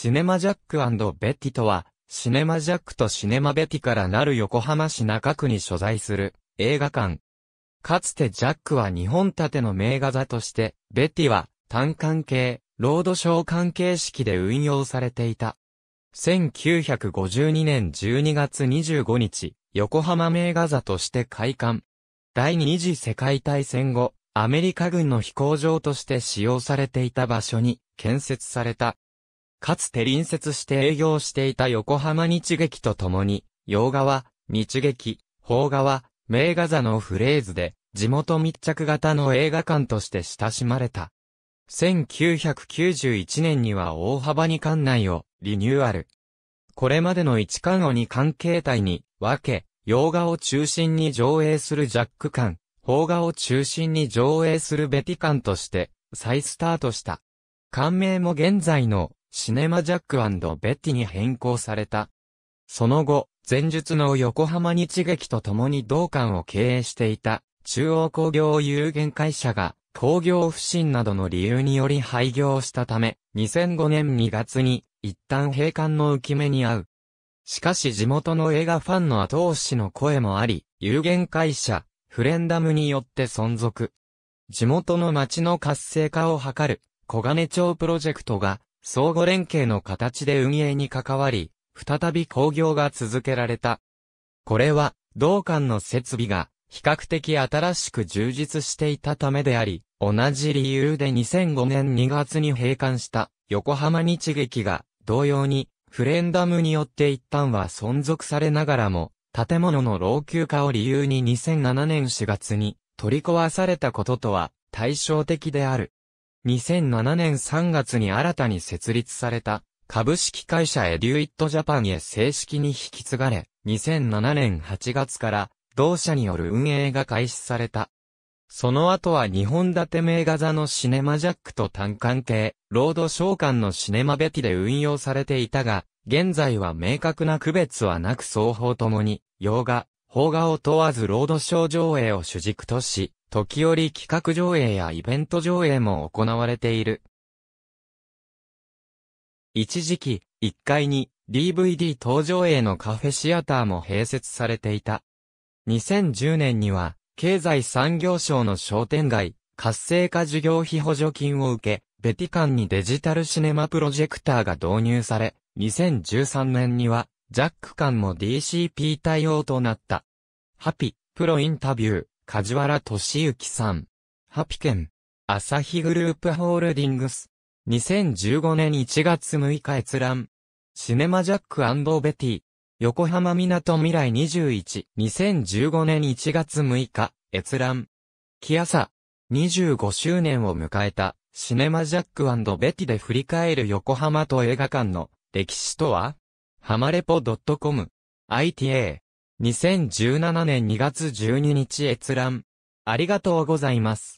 シネマジャックベティとは、シネマジャックとシネマベティからなる横浜市中区に所在する映画館。かつてジャックは日本立ての名画座として、ベティは単関係、ロードショー関係式で運用されていた。1952年12月25日、横浜名画座として開館。第二次世界大戦後、アメリカ軍の飛行場として使用されていた場所に建設された。かつて隣接して営業していた横浜日劇と共に、洋画は、日劇、邦は、名画座のフレーズで、地元密着型の映画館として親しまれた。1991年には大幅に館内をリニューアル。これまでの一館を二館形態に分け、洋画を中心に上映するジャック館、邦画を中心に上映するベティ館として再スタートした。館名も現在のシネマジャックベッティに変更された。その後、前述の横浜日劇と共に同館を経営していた中央工業有限会社が工業不振などの理由により廃業したため、2005年2月に一旦閉館の浮き目に遭う。しかし地元の映画ファンの後押しの声もあり、有限会社、フレンダムによって存続。地元の街の活性化を図る、小金町プロジェクトが相互連携の形で運営に関わり、再び工業が続けられた。これは、同館の設備が比較的新しく充実していたためであり、同じ理由で2005年2月に閉館した横浜日劇が同様にフレンダムによって一旦は存続されながらも、建物の老朽化を理由に2007年4月に取り壊されたこととは対照的である。2007年3月に新たに設立された株式会社エデュイットジャパンへ正式に引き継がれ、2007年8月から同社による運営が開始された。その後は日本立て名画座のシネマジャックと単関系、ロード召喚のシネマベティで運用されていたが、現在は明確な区別はなく双方ともに、洋画、邦画を問わずロードショー上映を主軸とし、時折企画上映やイベント上映も行われている。一時期、1階に DVD 登場へのカフェシアターも併設されていた。2010年には、経済産業省の商店街、活性化事業費補助金を受け、ベティカンにデジタルシネマプロジェクターが導入され、2013年には、ジャック館も DCP 対応となった。ハピ、プロインタビュー、梶原俊幸さん。ハピケン。朝日グループホールディングス。2015年1月6日閲覧。シネマジャックベティ。横浜港未来21。2015年1月6日閲覧。キアサ。25周年を迎えた、シネマジャックベティで振り返る横浜と映画館の歴史とはハマレポ .com。ITA。2017年2月12日閲覧。ありがとうございます。